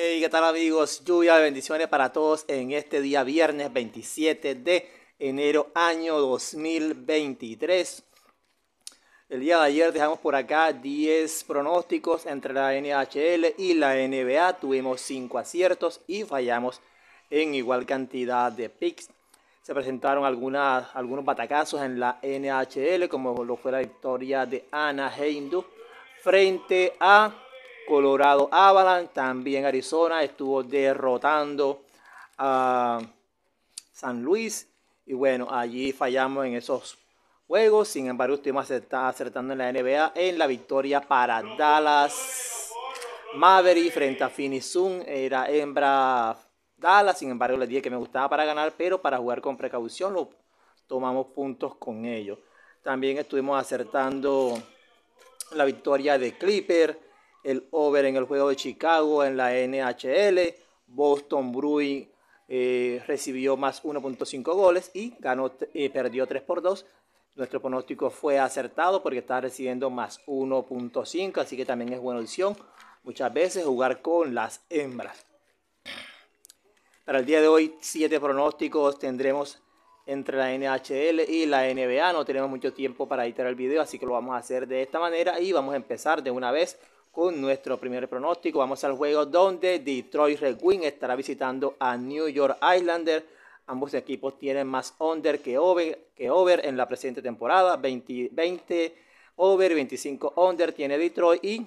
Hey, ¿qué tal amigos? Lluvia de bendiciones para todos en este día viernes 27 de enero año 2023. El día de ayer dejamos por acá 10 pronósticos entre la NHL y la NBA. Tuvimos 5 aciertos y fallamos en igual cantidad de picks. Se presentaron algunos batacazos en la NHL, como lo fue la victoria de Ana Heindu frente a Colorado Avalanche. También Arizona estuvo derrotando a San Luis. Y bueno, allí fallamos en esos juegos. Sin embargo, estuvimos acertando en la NBA en la victoria para Dallas. Maverick frente a Sun. era hembra Dallas. Sin embargo, les dije que me gustaba para ganar, pero para jugar con precaución tomamos puntos con ellos. También estuvimos acertando la victoria de Clipper el over en el juego de Chicago en la NHL. Boston Bruin eh, recibió más 1.5 goles y ganó, eh, perdió 3 por 2. Nuestro pronóstico fue acertado porque está recibiendo más 1.5, así que también es buena opción muchas veces jugar con las hembras. Para el día de hoy, 7 pronósticos tendremos entre la NHL y la NBA. No tenemos mucho tiempo para editar el video, así que lo vamos a hacer de esta manera y vamos a empezar de una vez nuestro primer pronóstico. Vamos al juego donde Detroit Red Wing estará visitando a New York Islander. Ambos equipos tienen más under que over, en la presente temporada. 20, over, 25 under tiene Detroit y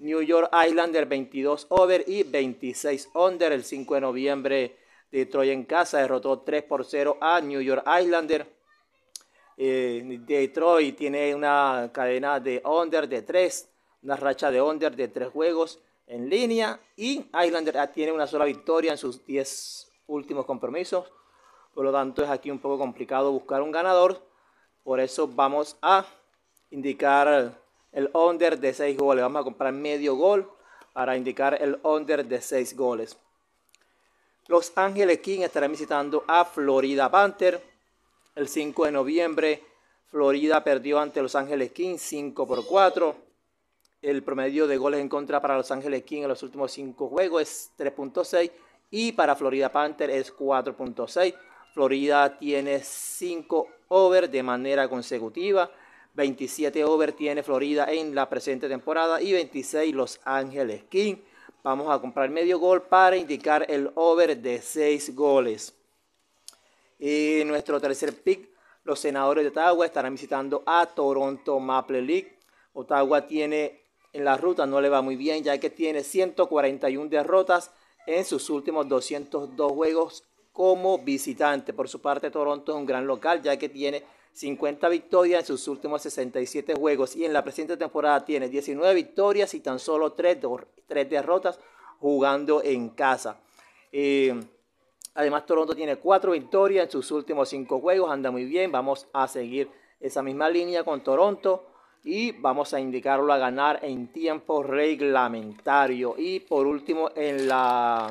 New York Islander, 22 over y 26 under. El 5 de noviembre Detroit en casa derrotó 3 por 0 a New York Islander. Eh, Detroit tiene una cadena de under de 3 una racha de under de tres juegos en línea y Islander tiene una sola victoria en sus 10 últimos compromisos. Por lo tanto, es aquí un poco complicado buscar un ganador. Por eso vamos a indicar el under de seis goles. Vamos a comprar medio gol para indicar el under de seis goles. Los Ángeles Kings estarán visitando a Florida Panther el 5 de noviembre. Florida perdió ante Los Ángeles Kings 5 por 4. El promedio de goles en contra para Los Ángeles King en los últimos cinco juegos es 3.6 y para Florida Panther es 4.6. Florida tiene 5 over de manera consecutiva. 27 over tiene Florida en la presente temporada y 26 Los Ángeles King. Vamos a comprar medio gol para indicar el over de 6 goles. Y nuestro tercer pick, los senadores de Ottawa estarán visitando a Toronto Maple League. Ottawa tiene en la ruta no le va muy bien, ya que tiene 141 derrotas en sus últimos 202 juegos como visitante. Por su parte, Toronto es un gran local, ya que tiene 50 victorias en sus últimos 67 juegos y en la presente temporada tiene 19 victorias y tan solo 3, derrotas jugando en casa. Eh, además, Toronto tiene 4 victorias en sus últimos 5 juegos, anda muy bien, vamos a seguir esa misma línea con Toronto y vamos a indicarlo a ganar en tiempo reglamentario. Y por último, en la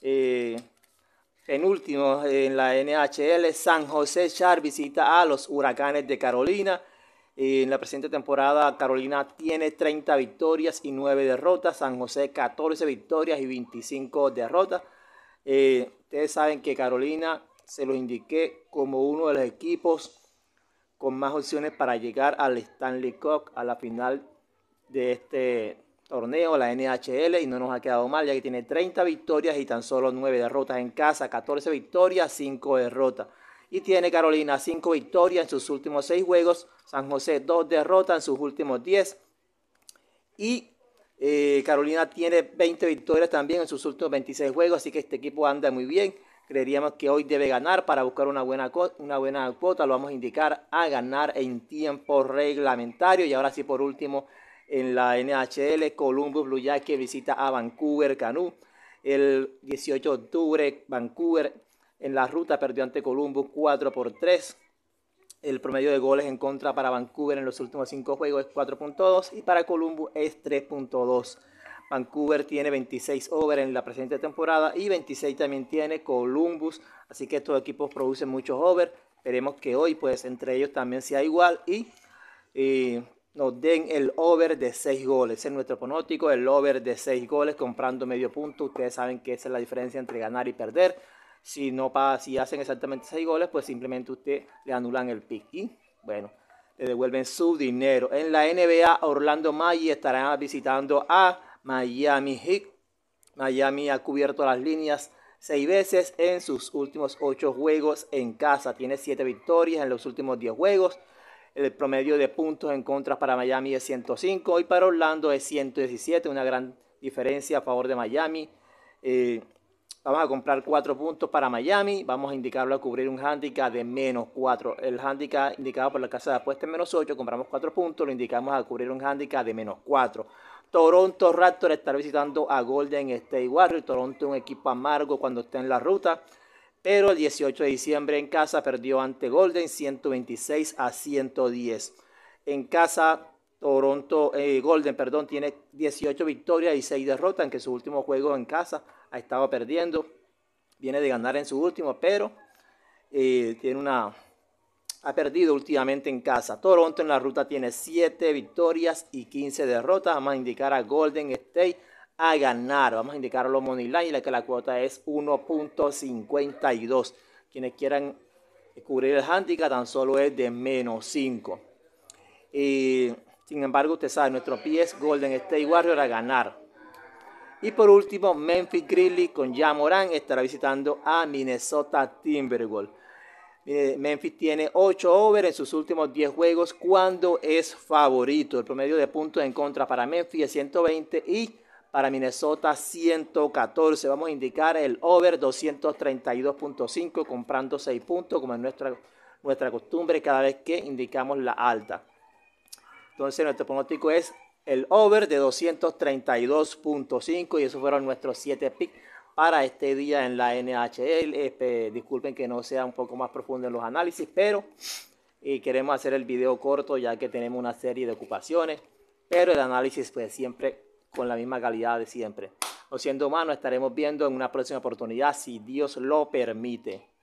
eh, en último, en la NHL, San José Char visita a los Huracanes de Carolina. Eh, en la presente temporada, Carolina tiene 30 victorias y 9 derrotas. San José 14 victorias y 25 derrotas. Eh, ustedes saben que Carolina, se lo indiqué como uno de los equipos con más opciones para llegar al Stanley Cup, a la final de este torneo, la NHL, y no nos ha quedado mal, ya que tiene 30 victorias y tan solo 9 derrotas en casa, 14 victorias, 5 derrotas. Y tiene Carolina 5 victorias en sus últimos 6 juegos, San José 2 derrotas en sus últimos 10. Y eh, Carolina tiene 20 victorias también en sus últimos 26 juegos, así que este equipo anda muy bien. Creeríamos que hoy debe ganar para buscar una buena, una buena cuota. Lo vamos a indicar a ganar en tiempo reglamentario. Y ahora sí, por último, en la NHL, Columbus Blue Jackets visita a Vancouver Canú. El 18 de octubre, Vancouver en la ruta perdió ante Columbus 4 por 3. El promedio de goles en contra para Vancouver en los últimos 5 juegos es 4.2 y para Columbus es 3.2. Vancouver tiene 26 over en la presente temporada y 26 también tiene Columbus. Así que estos equipos producen muchos over. Esperemos que hoy, pues, entre ellos también sea igual y, nos den el over de 6 goles. es nuestro pronóstico, el over de 6 goles comprando medio punto. Ustedes saben que esa es la diferencia entre ganar y perder. Si no si hacen exactamente 6 goles, pues simplemente usted le anulan el pick. Y bueno, le devuelven su dinero. En la NBA, Orlando Maggi estará visitando a Miami Heat. Miami ha cubierto las líneas seis veces en sus últimos ocho juegos en casa. Tiene siete victorias en los últimos diez juegos. El promedio de puntos en contra para Miami es 105 y para Orlando es 117, una gran diferencia a favor de Miami. Eh, vamos a comprar cuatro puntos para Miami. Vamos a indicarlo a cubrir un handicap de menos cuatro. El handicap indicado por la casa de apuestas es menos ocho. Compramos cuatro puntos, lo indicamos a cubrir un handicap de menos cuatro. Toronto Raptors está visitando a Golden State Warriors. Toronto es un equipo amargo cuando está en la ruta. Pero el 18 de diciembre en casa perdió ante Golden 126 a 110. En casa, Toronto, eh, Golden, perdón, tiene 18 victorias y 6 derrotas, que su último juego en casa ha estado perdiendo. Viene de ganar en su último, pero eh, tiene una ha perdido últimamente en casa. Toronto en la ruta tiene 7 victorias y 15 derrotas. Vamos a indicar a Golden State a ganar. Vamos a indicar a los Money la que la cuota es 1.52. Quienes quieran cubrir el handicap tan solo es de menos 5. Y, sin embargo, usted sabe, nuestro pie es Golden State Warrior a ganar. Y por último, Memphis Grizzlies con Jamoran estará visitando a Minnesota Timberwolves. Memphis tiene 8 over en sus últimos 10 juegos cuando es favorito. El promedio de puntos en contra para Memphis es 120 y para Minnesota 114. Vamos a indicar el over 232.5 comprando 6 puntos como es nuestra, nuestra costumbre cada vez que indicamos la alta. Entonces nuestro pronóstico es el over de 232.5 y esos fueron nuestros 7 picks para este día en la NHL. Este, disculpen que no sea un poco más profundo en los análisis, pero eh, queremos hacer el video corto ya que tenemos una serie de ocupaciones, pero el análisis pues siempre con la misma calidad de siempre. O siendo humano estaremos viendo en una próxima oportunidad si Dios lo permite.